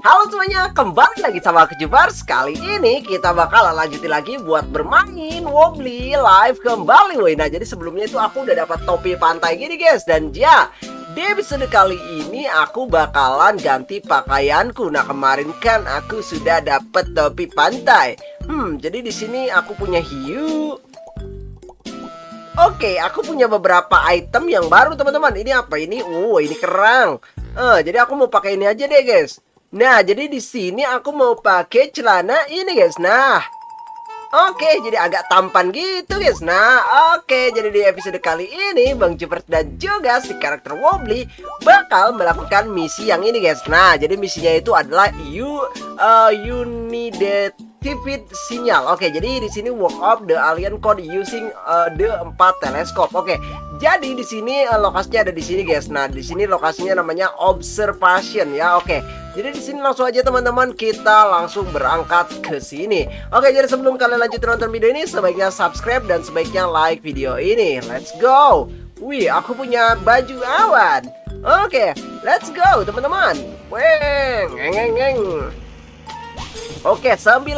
Halo semuanya, kembali lagi sama Kejebars Sekali ini kita bakal lanjutin lagi buat bermain Wobbly live kembali Woi, nah jadi sebelumnya itu aku udah dapat topi pantai gini guys Dan ya, di episode kali ini aku bakalan ganti pakaianku Nah kemarin kan aku sudah dapat topi pantai Hmm, jadi di sini aku punya hiu Oke, okay, aku punya beberapa item yang baru teman-teman Ini apa ini? Uh, ini kerang uh, Jadi aku mau pakai ini aja deh guys Nah, jadi di sini aku mau pakai celana ini, guys. Nah, oke, okay, jadi agak tampan gitu, guys. Nah, oke, okay, jadi di episode kali ini, Bang Jupert dan juga si karakter Wobbly bakal melakukan misi yang ini, guys. Nah, jadi misinya itu adalah you uh, you needed Tivit sinyal. Oke, okay, jadi di sini work up the alien code using uh, the 4 teleskop. Oke, okay, jadi di sini eh, lokasinya ada di sini guys. Nah, di sini lokasinya namanya observation ya. Oke. Jadi di sini langsung aja teman-teman kita langsung berangkat ke sini. Oke, jadi sebelum kalian lanjut nonton video ini sebaiknya subscribe dan sebaiknya like video ini. Let's go. Wih, aku punya baju awan. Oke, let's go teman-teman. Weng, ngeng ngeng. Oke, 95.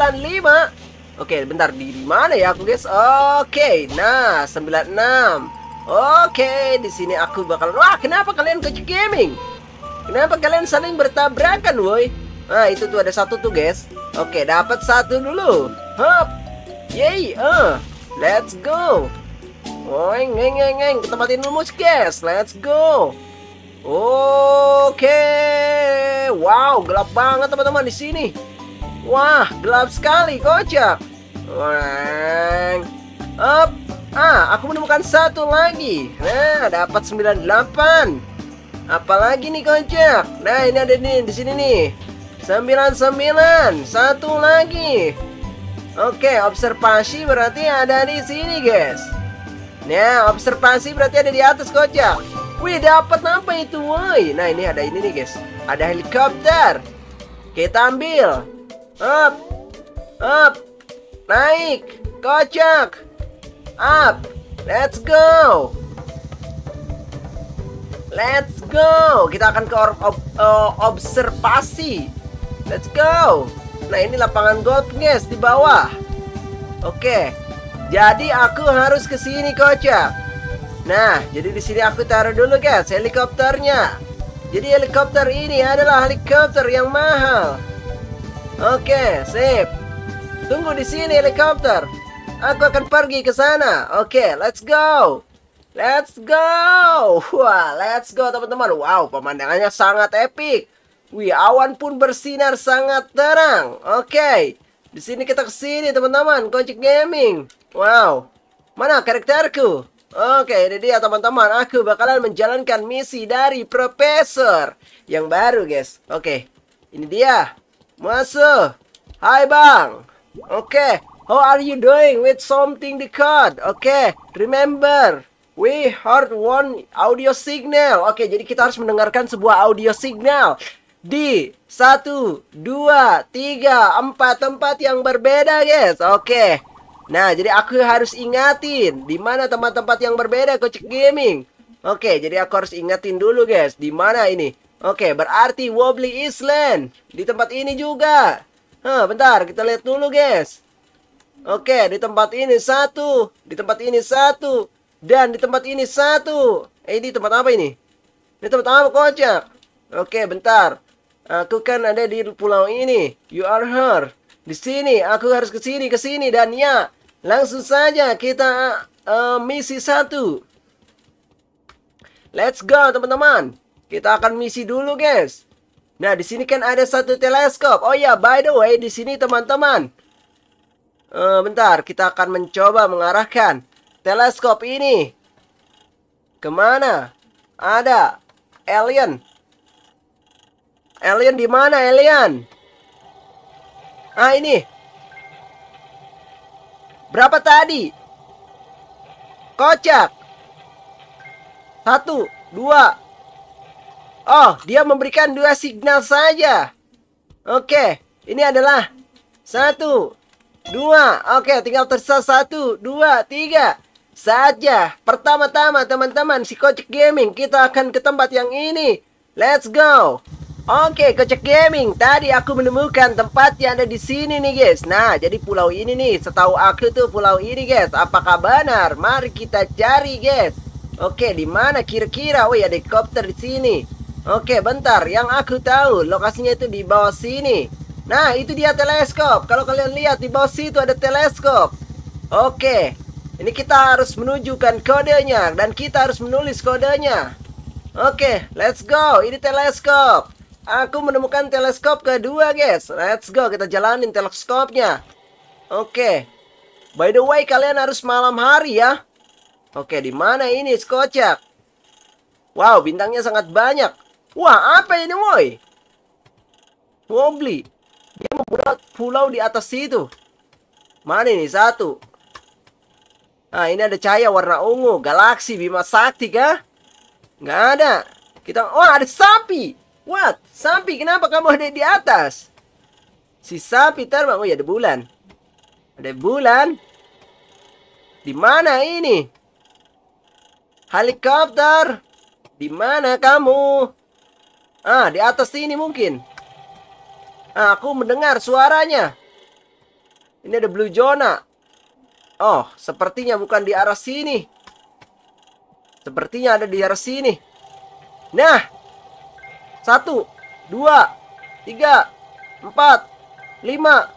Oke, bentar di mana ya aku guys? Oke, nah 96. Oke, di sini aku bakal wah kenapa kalian kecil gaming? Kenapa kalian saling bertabrakan, woi? Nah, itu tuh ada satu tuh, guys. Oke, dapat satu dulu. Hop. Yay, uh. Let's go. Woi, ngeng ngeng ngeng, ke tempat ini musik, guys. Let's go. Oke. Wow, gelap banget teman-teman di sini. Wah, gelap sekali, kocak. Weng. Up. Ah, aku menemukan satu lagi. Nah, dapat 98. Apalagi nih kocak. Nah, ini ada nih di sini nih. 99. Satu lagi. Oke, observasi berarti ada di sini, guys. Nah, observasi berarti ada di atas kocak. Wih, dapat apa itu, woi? Nah, ini ada ini nih, guys. Ada helikopter. Kita ambil. Up. Up. Naik. Kocak. Up! Let's go! Let's go! Kita akan ke ob uh, observasi. Let's go! Nah, ini lapangan golf, guys, di bawah. Oke. Jadi aku harus ke sini, Kocak. Ya? Nah, jadi di sini aku taruh dulu, guys, helikopternya. Jadi helikopter ini adalah helikopter yang mahal. Oke, sip. Tunggu di sini helikopter. Aku akan pergi ke sana. Oke, okay, let's go. Let's go. Wah, let's go teman-teman. Wow, pemandangannya sangat epic. Wih, awan pun bersinar sangat terang. Oke. Okay. Di sini kita ke sini teman-teman, Kocik Gaming. Wow. Mana karakterku? Oke, ini dia teman-teman. Aku bakalan menjalankan misi dari profesor yang baru, guys. Oke. Ini dia. Masuk. Hai, Bang. Oke. How are you doing with something the card? Oke, okay, remember we heard one audio signal. Oke, okay, jadi kita harus mendengarkan sebuah audio signal di satu, dua, tiga, empat tempat yang berbeda, guys. Oke. Okay. Nah, jadi aku harus ingatin di mana tempat-tempat yang berbeda Kocek Gaming. Oke, okay, jadi aku harus ingatin dulu, guys. Di mana ini? Oke, okay, berarti Wobbly Island di tempat ini juga. Huh, bentar, kita lihat dulu, guys. Oke, di tempat ini satu, di tempat ini satu, dan di tempat ini satu. Eh, ini tempat apa ini? Ini tempat apa kocak? Oke, bentar. Aku kan ada di pulau ini. You are her. Di sini, aku harus ke sini, ke sini, dan ya. Langsung saja kita uh, misi satu. Let's go, teman-teman. Kita akan misi dulu, guys. Nah, di sini kan ada satu teleskop. Oh ya, by the way, di sini teman-teman Uh, bentar, kita akan mencoba mengarahkan teleskop ini. Kemana? Ada alien. Alien di mana alien? Ah ini. Berapa tadi? Kocak. Satu, dua. Oh, dia memberikan dua signal saja. Oke, ini adalah satu, dua. Oke, tinggal tersisa satu, dua, tiga. Saja. Pertama-tama, teman-teman, si Kocek Gaming, kita akan ke tempat yang ini. Let's go. Oke, Kocek Gaming, tadi aku menemukan tempat yang ada di sini nih, guys. Nah, jadi pulau ini nih, setahu aku tuh pulau ini, guys. Apakah benar? Mari kita cari, guys. Oke, di mana kira-kira? Oh, ada helikopter di sini. Oke, bentar. Yang aku tahu, lokasinya itu di bawah sini. Nah, itu dia teleskop. Kalau kalian lihat di bawah situ ada teleskop. Oke. Ini kita harus menunjukkan kodenya dan kita harus menulis kodenya. Oke, let's go. Ini teleskop. Aku menemukan teleskop kedua, guys. Let's go, kita jalanin teleskopnya. Oke. By the way, kalian harus malam hari ya. Oke, di mana ini skocak? Wow, bintangnya sangat banyak. Wah, apa ini, woi? Wobbly. Pulau, pulau di atas situ. Mana ini? Satu. Nah, ini ada cahaya warna ungu. Galaksi Bima Sakti kah? Gak ada. Kita... Oh, ada sapi. What? Sapi, kenapa kamu ada di atas? Si sapi terbang. Oh, ya ada bulan. Ada bulan. Di mana ini? Helikopter. Di mana kamu? Ah, di atas sini mungkin. Ah, aku mendengar suaranya. Ini ada blue zona. Oh, sepertinya bukan di arah sini. Sepertinya ada di arah sini. Nah. Satu. Dua. Tiga. Empat. Lima.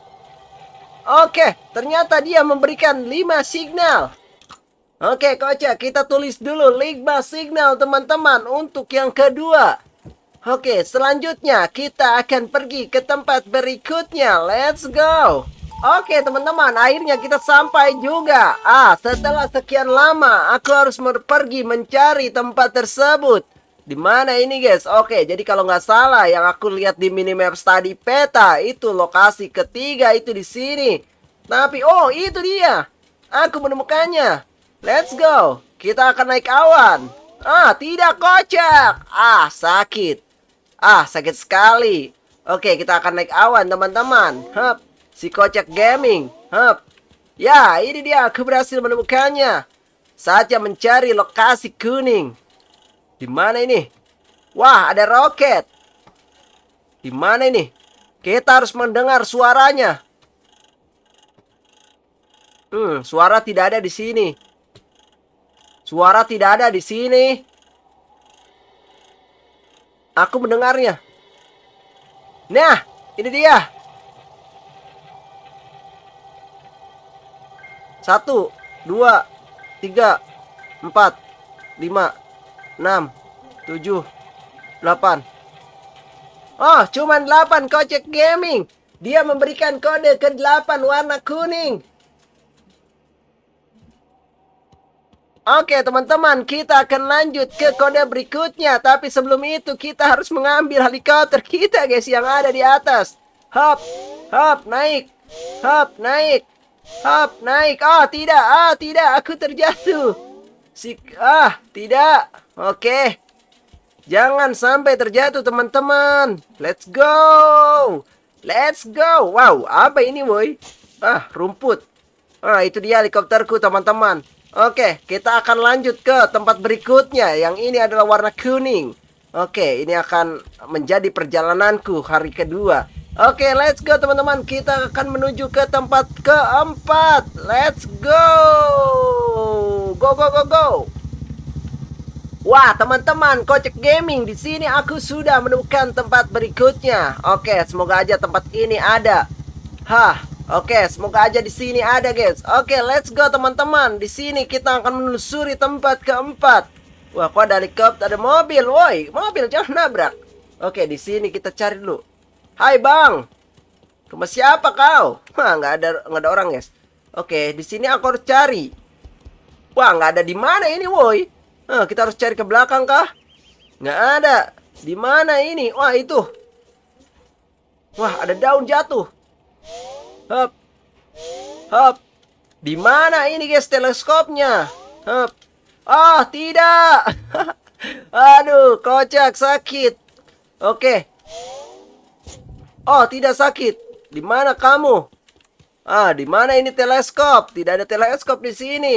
Oke, ternyata dia memberikan lima signal. Oke, kocak. Kita tulis dulu lima signal, teman-teman. Untuk yang kedua. Oke, selanjutnya kita akan pergi ke tempat berikutnya. Let's go. Oke teman-teman, akhirnya kita sampai juga. Ah, setelah sekian lama, aku harus pergi mencari tempat tersebut. Dimana ini guys? Oke, jadi kalau nggak salah yang aku lihat di minimap tadi peta itu lokasi ketiga itu di sini. Tapi oh itu dia, aku menemukannya. Let's go, kita akan naik awan. Ah, tidak kocak. Ah, sakit. Ah, sakit sekali. Oke, kita akan naik awan, teman-teman. Hup. Si kocak gaming. Hup. Ya, ini dia. Aku berhasil menemukannya. Saatnya mencari lokasi kuning. Di mana ini? Wah, ada roket. Di mana ini? Kita harus mendengar suaranya. Hmm, suara tidak ada di sini. Suara tidak ada di sini. Aku mendengarnya. Nah, ini dia. Satu, dua, tiga, empat, lima, enam, tujuh, delapan. Oh, cuma delapan kocek gaming. Dia memberikan kode ke delapan warna kuning. Oke teman-teman, kita akan lanjut ke kode berikutnya. Tapi sebelum itu kita harus mengambil helikopter kita guys yang ada di atas. Hop, hop, naik. Hop, naik. Hop, naik. Ah, oh, tidak. Ah, tidak. Aku terjatuh. Si ah, tidak. Oke. Jangan sampai terjatuh teman-teman. Let's go. Let's go. Wow, apa ini, boy? Ah, rumput. Ah, itu dia helikopterku, teman-teman. Oke, kita akan lanjut ke tempat berikutnya. Yang ini adalah warna kuning. Oke, ini akan menjadi perjalananku hari kedua. Oke, let's go teman-teman. Kita akan menuju ke tempat keempat. Let's go. Go go go go. Wah, teman-teman, Kocek Gaming di sini aku sudah menemukan tempat berikutnya. Oke, semoga aja tempat ini ada. Hah, Oke, semoga aja di sini ada, guys. Oke, let's go teman-teman. Di sini kita akan menelusuri tempat keempat. Wah, kok ada helikopter, ada mobil. Woi, mobil jangan nabrak. Oke, di sini kita cari dulu. Hai, Bang. Rumah siapa kau? Wah, nggak ada nggak ada orang, guys. Oke, di sini aku harus cari. Wah, nggak ada di mana ini, woi? Nah, kita harus cari ke belakang kah? Nggak ada. Di mana ini? Wah, itu. Wah, ada daun jatuh. Hop. Hop. Di mana ini guys teleskopnya? Hop. Ah, oh, tidak. Aduh, kocak sakit. Oke. Oh, tidak sakit. Di mana kamu? Ah, di mana ini teleskop? Tidak ada teleskop di sini.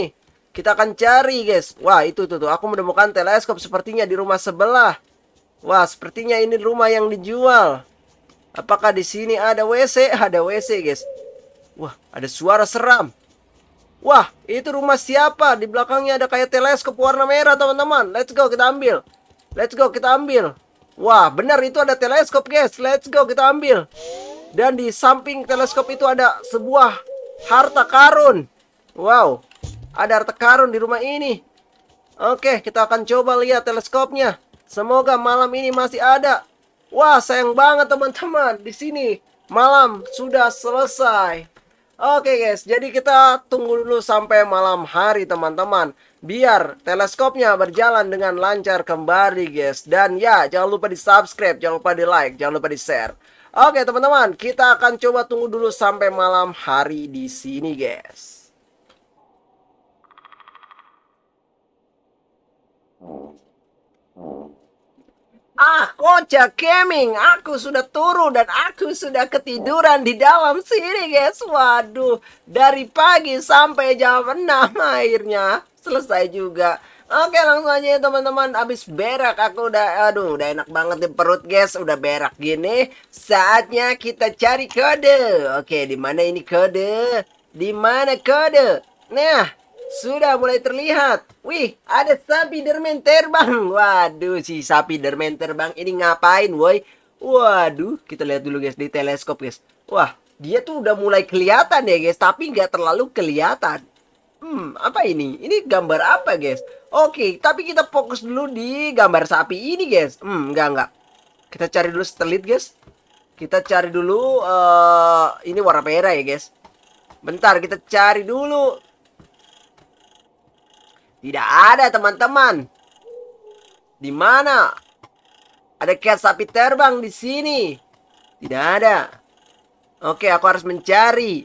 Kita akan cari, guys. Wah, itu tuh tuh. Aku menemukan teleskop sepertinya di rumah sebelah. Wah, sepertinya ini rumah yang dijual. Apakah di sini ada WC? Ada WC, guys. Wah, ada suara seram. Wah, itu rumah siapa? Di belakangnya ada kayak teleskop warna merah, teman-teman. Let's go, kita ambil. Let's go, kita ambil. Wah, benar itu ada teleskop, guys. Let's go, kita ambil. Dan di samping teleskop itu ada sebuah harta karun. Wow, ada harta karun di rumah ini. Oke, kita akan coba lihat teleskopnya. Semoga malam ini masih ada. Wah, sayang banget teman-teman. Di sini malam sudah selesai. Oke guys, jadi kita tunggu dulu sampai malam hari teman-teman. Biar teleskopnya berjalan dengan lancar kembali guys. Dan ya, jangan lupa di subscribe, jangan lupa di like, jangan lupa di share. Oke teman-teman, kita akan coba tunggu dulu sampai malam hari di sini guys. Ah, kocak gaming, aku sudah turun dan aku sudah ketiduran di dalam sini, guys. Waduh, dari pagi sampai jam 6 akhirnya selesai juga. Oke langsung aja ya teman-teman Abis berak aku udah Aduh udah enak banget di perut guys Udah berak gini Saatnya kita cari kode Oke di mana ini kode Di mana kode Nah sudah mulai terlihat. Wih, ada sapi dermen terbang. Waduh, si sapi dermen terbang ini ngapain, woi? Waduh, kita lihat dulu guys di teleskop guys. Wah, dia tuh udah mulai kelihatan ya guys, tapi nggak terlalu kelihatan. Hmm, apa ini? Ini gambar apa guys? Oke, tapi kita fokus dulu di gambar sapi ini guys. Hmm, nggak nggak. Kita cari dulu satelit guys. Kita cari dulu, uh, ini warna merah ya guys. Bentar, kita cari dulu tidak ada teman-teman. Di mana? Ada cat sapi terbang di sini. Tidak ada. Oke, aku harus mencari.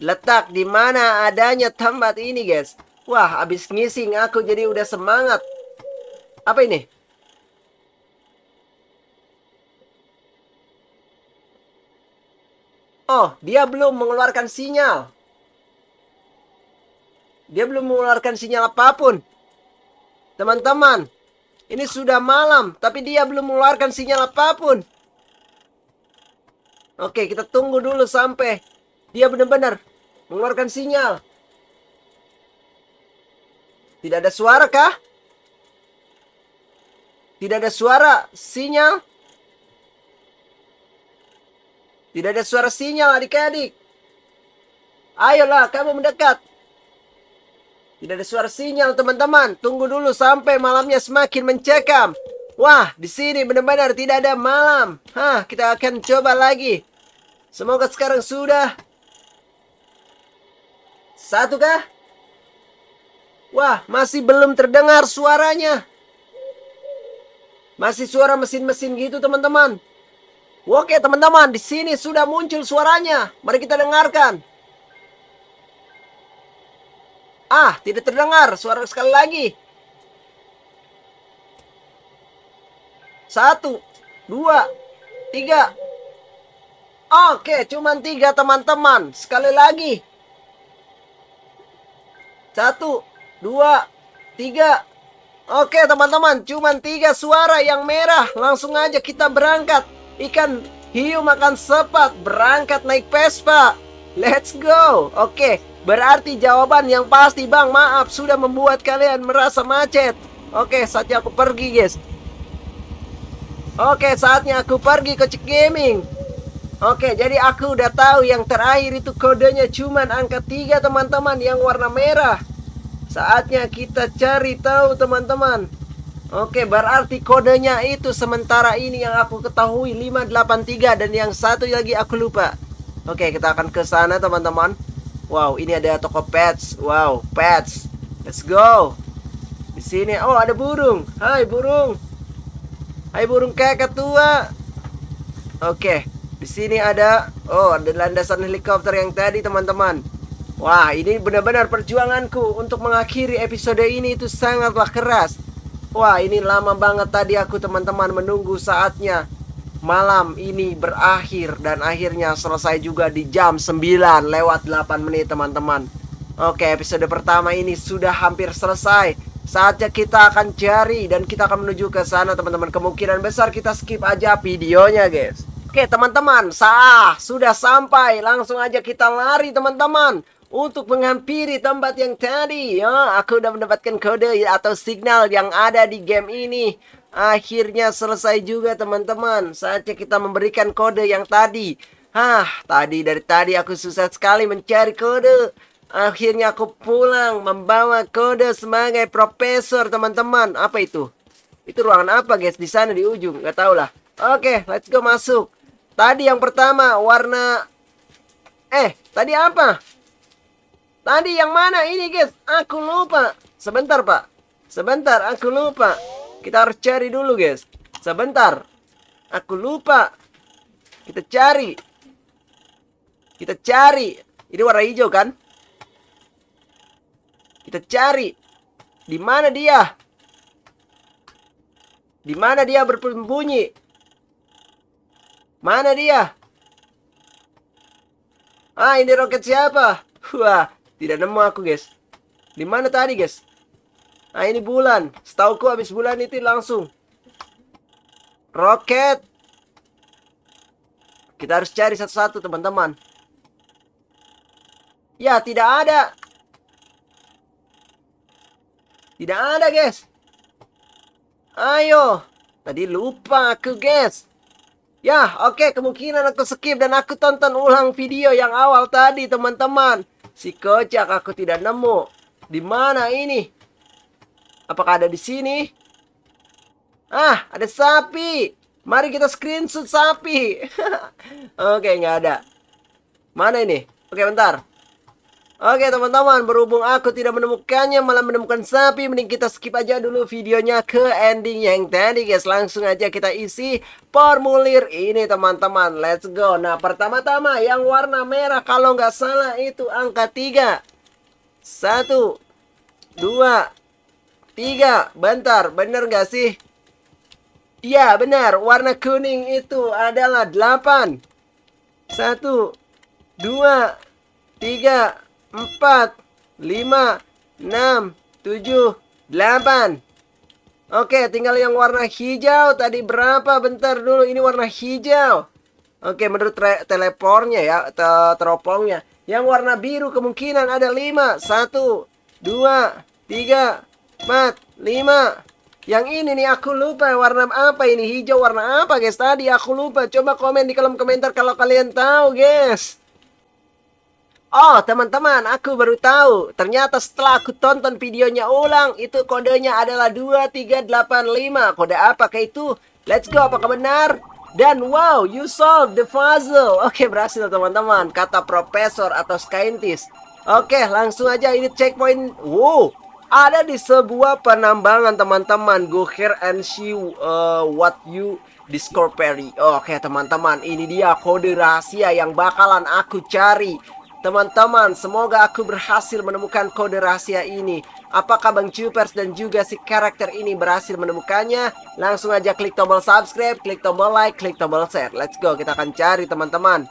Letak di mana adanya tempat ini, guys. Wah, habis ngising aku jadi udah semangat. Apa ini? Oh, dia belum mengeluarkan sinyal. Dia belum mengeluarkan sinyal apapun. Teman-teman, ini sudah malam, tapi dia belum mengeluarkan sinyal apapun. Oke, kita tunggu dulu sampai dia benar-benar mengeluarkan sinyal. Tidak ada suara kah? Tidak ada suara sinyal. Tidak ada suara sinyal adik-adik. Ayolah, kamu mendekat. Tidak ada suara sinyal, teman-teman. Tunggu dulu sampai malamnya semakin mencekam. Wah, di sini benar-benar tidak ada malam. Hah, kita akan coba lagi. Semoga sekarang sudah. Satu kah? Wah, masih belum terdengar suaranya. Masih suara mesin-mesin gitu, teman-teman. Oke, teman-teman, di sini sudah muncul suaranya. Mari kita dengarkan. Ah, tidak terdengar suara sekali lagi. Satu, dua, tiga. Oke, cuman tiga teman-teman. Sekali lagi. Satu, dua, tiga. Oke teman-teman, cuman tiga suara yang merah. Langsung aja kita berangkat. Ikan hiu makan sepat berangkat naik Vespa. Let's go. Oke, Berarti jawaban yang pasti bang maaf sudah membuat kalian merasa macet Oke saatnya aku pergi guys Oke saatnya aku pergi ke Cik Gaming Oke jadi aku udah tahu yang terakhir itu kodenya cuman angka 3 teman-teman yang warna merah Saatnya kita cari tahu teman-teman Oke, berarti kodenya itu sementara ini yang aku ketahui 583 dan yang satu lagi aku lupa. Oke, kita akan ke sana teman-teman. Wow, ini ada toko pets. Wow, pets. Let's go. Di sini, oh ada burung. Hai burung. Hai burung kakak tua. Oke, di sini ada oh ada landasan helikopter yang tadi teman-teman. Wah, ini benar-benar perjuanganku untuk mengakhiri episode ini itu sangatlah keras. Wah, ini lama banget tadi aku teman-teman menunggu saatnya malam ini berakhir dan akhirnya selesai juga di jam 9 lewat 8 menit teman-teman. Oke, episode pertama ini sudah hampir selesai. Saatnya kita akan cari dan kita akan menuju ke sana teman-teman. Kemungkinan besar kita skip aja videonya, guys. Oke, teman-teman, sah sudah sampai. Langsung aja kita lari, teman-teman untuk menghampiri tempat yang tadi. Ya, aku udah mendapatkan kode atau signal yang ada di game ini. Akhirnya selesai juga teman-teman. Saatnya kita memberikan kode yang tadi. Hah, tadi dari tadi aku susah sekali mencari kode. Akhirnya aku pulang membawa kode sebagai profesor teman-teman. Apa itu? Itu ruangan apa guys? Di sana di ujung. Gak tau lah. Oke, okay, let's go masuk. Tadi yang pertama warna... Eh, tadi apa? Tadi yang mana ini guys? Aku lupa. Sebentar pak. Sebentar, aku lupa. Kita harus cari dulu, guys. Sebentar. Aku lupa. Kita cari. Kita cari. Ini warna hijau kan? Kita cari. Di mana dia? Di mana dia berbunyi Mana dia? Ah, ini roket siapa? Wah, tidak nemu aku, guys. Di mana tadi, guys? Nah ini bulan. Setauku habis bulan itu langsung. Roket. Kita harus cari satu-satu teman-teman. Ya tidak ada. Tidak ada guys. Ayo. Tadi lupa aku guys. Ya, oke, okay, kemungkinan aku skip dan aku tonton ulang video yang awal tadi, teman-teman. Si kocak aku tidak nemu. Di mana ini? Apakah ada di sini? Ah, ada sapi. Mari kita screenshot sapi. Oke, nggak ada. Mana ini? Oke, bentar. Oke teman-teman, berhubung aku tidak menemukannya malah menemukan sapi Mending kita skip aja dulu videonya ke ending yang tadi guys Langsung aja kita isi formulir ini teman-teman Let's go Nah pertama-tama yang warna merah kalau nggak salah itu angka 3 1 2 Tiga, bentar, bener nggak sih? Iya, benar. Warna kuning itu adalah delapan. Satu, dua, tiga, empat, lima, enam, tujuh, delapan. Oke, tinggal yang warna hijau tadi berapa? Bentar dulu, ini warna hijau. Oke, menurut telepornya ya, te teropongnya. Yang warna biru kemungkinan ada lima, satu, dua, tiga Mat, 5. Yang ini nih aku lupa warna apa ini. Hijau warna apa guys tadi? Aku lupa. Coba komen di kolom komentar kalau kalian tahu guys. Oh teman-teman aku baru tahu. Ternyata setelah aku tonton videonya ulang. Itu kodenya adalah 2385. Kode apa kayak itu? Let's go apakah benar? Dan wow, you solved the puzzle. Oke, okay, berhasil teman-teman. Kata profesor atau scientist. Oke, langsung aja ini checkpoint. Wow, ada di sebuah penambangan teman-teman go here and see uh, what you discovery oke teman-teman ini dia kode rahasia yang bakalan aku cari Teman-teman, semoga aku berhasil menemukan kode rahasia ini. Apakah Bang Cupers dan juga si karakter ini berhasil menemukannya? Langsung aja klik tombol subscribe, klik tombol like, klik tombol share. Let's go, kita akan cari teman-teman.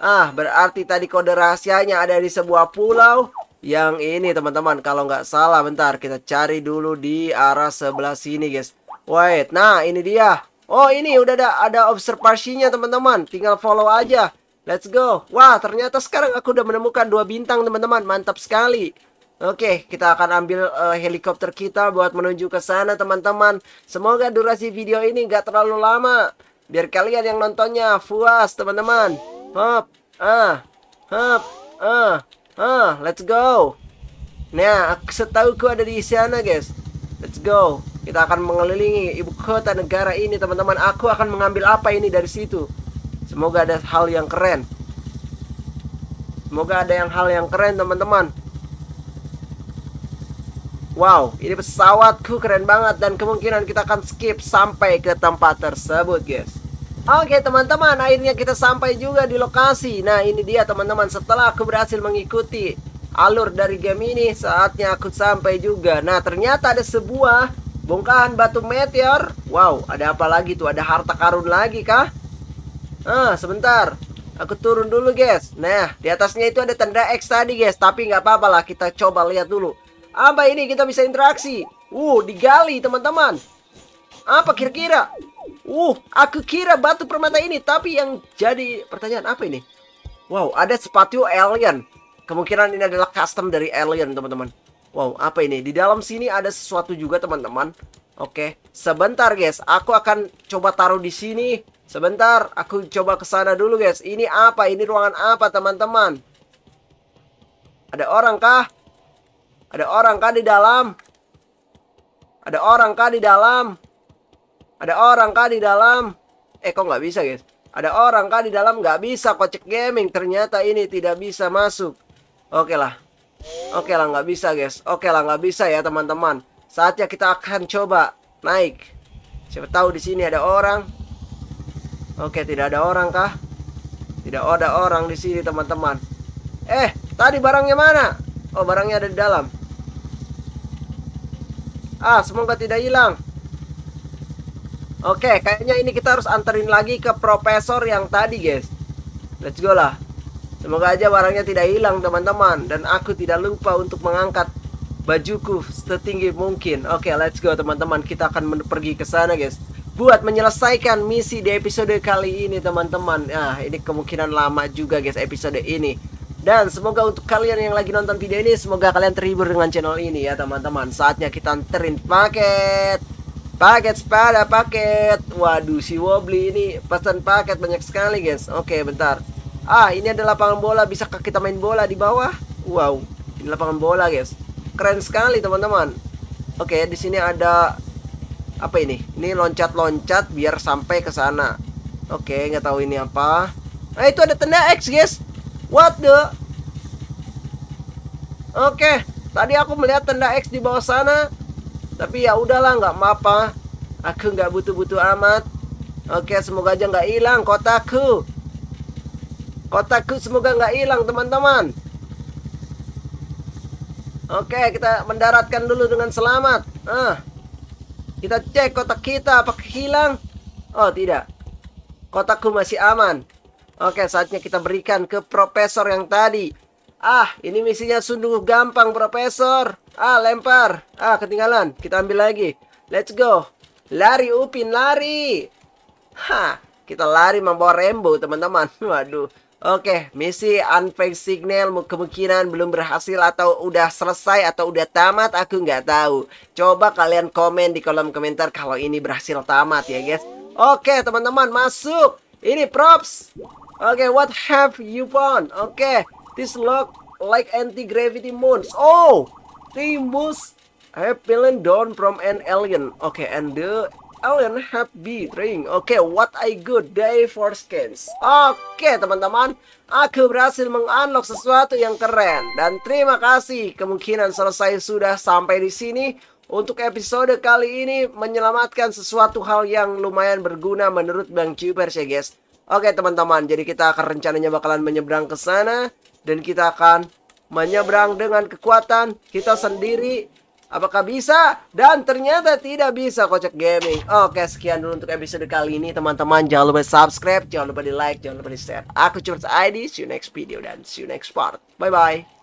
Ah, berarti tadi kode rahasianya ada di sebuah pulau yang ini teman-teman kalau nggak salah bentar kita cari dulu di arah sebelah sini guys wait nah ini dia oh ini udah ada ada observasinya teman-teman tinggal follow aja let's go wah ternyata sekarang aku udah menemukan dua bintang teman-teman mantap sekali Oke, kita akan ambil uh, helikopter kita buat menuju ke sana teman-teman. Semoga durasi video ini nggak terlalu lama. Biar kalian yang nontonnya puas teman-teman. Hop, ah, hop, ah. Ah, let's go. Nah, setauku ada di sana, guys. Let's go. Kita akan mengelilingi ibu kota negara ini, teman-teman. Aku akan mengambil apa ini dari situ. Semoga ada hal yang keren. Semoga ada yang hal yang keren, teman-teman. Wow, ini pesawatku keren banget dan kemungkinan kita akan skip sampai ke tempat tersebut, guys. Oke teman-teman, akhirnya kita sampai juga di lokasi. Nah ini dia teman-teman, setelah aku berhasil mengikuti alur dari game ini, saatnya aku sampai juga. Nah ternyata ada sebuah bongkahan batu meteor. Wow, ada apa lagi tuh? Ada harta karun lagi kah? Ah, sebentar. Aku turun dulu guys Nah di atasnya itu ada tanda X tadi guys Tapi nggak apa-apa lah kita coba lihat dulu Apa ini kita bisa interaksi Uh digali teman-teman Apa kira-kira Uh, aku kira batu permata ini, tapi yang jadi pertanyaan apa ini? Wow, ada sepatu alien. Kemungkinan ini adalah custom dari alien, teman-teman. Wow, apa ini? Di dalam sini ada sesuatu juga, teman-teman. Oke, sebentar, guys. Aku akan coba taruh di sini. Sebentar, aku coba ke sana dulu, guys. Ini apa? Ini ruangan apa, teman-teman? Ada orang kah? Ada orang kah di dalam? Ada orang kah di dalam? Ada orang kah di dalam? Eh kok nggak bisa guys? Ada orang kah di dalam? Nggak bisa kocek gaming. Ternyata ini tidak bisa masuk. Oke lah. Oke lah nggak bisa guys. Oke lah nggak bisa ya teman-teman. Saatnya kita akan coba naik. Siapa tahu di sini ada orang. Oke tidak ada orang kah? Tidak ada orang di sini teman-teman. Eh tadi barangnya mana? Oh barangnya ada di dalam. Ah semoga tidak hilang. Oke, kayaknya ini kita harus anterin lagi ke profesor yang tadi, guys. Let's go lah. Semoga aja barangnya tidak hilang, teman-teman. Dan aku tidak lupa untuk mengangkat bajuku setinggi mungkin. Oke, okay, let's go teman-teman. Kita akan pergi ke sana, guys. Buat menyelesaikan misi di episode kali ini, teman-teman. Nah, ini kemungkinan lama juga, guys, episode ini. Dan semoga untuk kalian yang lagi nonton video ini, semoga kalian terhibur dengan channel ini ya, teman-teman. Saatnya kita anterin paket. Paket sepeda, paket. Waduh, si wobli ini pesan paket banyak sekali, guys. Oke, bentar. Ah, ini ada lapangan bola. Bisa kita main bola di bawah? Wow, ini lapangan bola, guys. Keren sekali, teman-teman. Oke, di sini ada apa ini? Ini loncat-loncat biar sampai ke sana. Oke, nggak tahu ini apa. Nah, itu ada tenda X, guys. What the? Oke, tadi aku melihat tenda X di bawah sana tapi ya udahlah nggak apa apa aku nggak butuh-butuh amat oke semoga aja nggak hilang kotaku kotaku semoga nggak hilang teman-teman oke kita mendaratkan dulu dengan selamat ah kita cek kotak kita apakah hilang oh tidak kotaku masih aman oke saatnya kita berikan ke profesor yang tadi Ah, ini misinya sungguh gampang, Profesor. Ah, lempar. Ah, ketinggalan. Kita ambil lagi. Let's go. Lari, Upin, lari. Hah, kita lari membawa Rembo, teman-teman. Waduh. Oke, misi unfake signal kemungkinan belum berhasil atau udah selesai atau udah tamat aku nggak tahu. Coba kalian komen di kolom komentar kalau ini berhasil tamat ya guys. Oke teman-teman masuk. Ini props. Oke, what have you found? Oke, This look like anti-gravity moons. Oh, timus have fallen down from an alien. Okay, and the alien have been Oke, okay, what I good day for scans. Oke, okay, teman-teman, aku berhasil mengunlock sesuatu yang keren dan terima kasih. Kemungkinan selesai sudah sampai di sini. Untuk episode kali ini menyelamatkan sesuatu hal yang lumayan berguna menurut Bang Cubers ya guys. Oke teman-teman, jadi kita akan rencananya bakalan menyeberang ke sana dan kita akan menyeberang dengan kekuatan kita sendiri. Apakah bisa? Dan ternyata tidak bisa Kocak Gaming. Oke, sekian dulu untuk episode kali ini teman-teman. Jangan lupa subscribe, jangan lupa di like, jangan lupa di share. Aku Curts ID, see you next video dan see you next part. Bye-bye.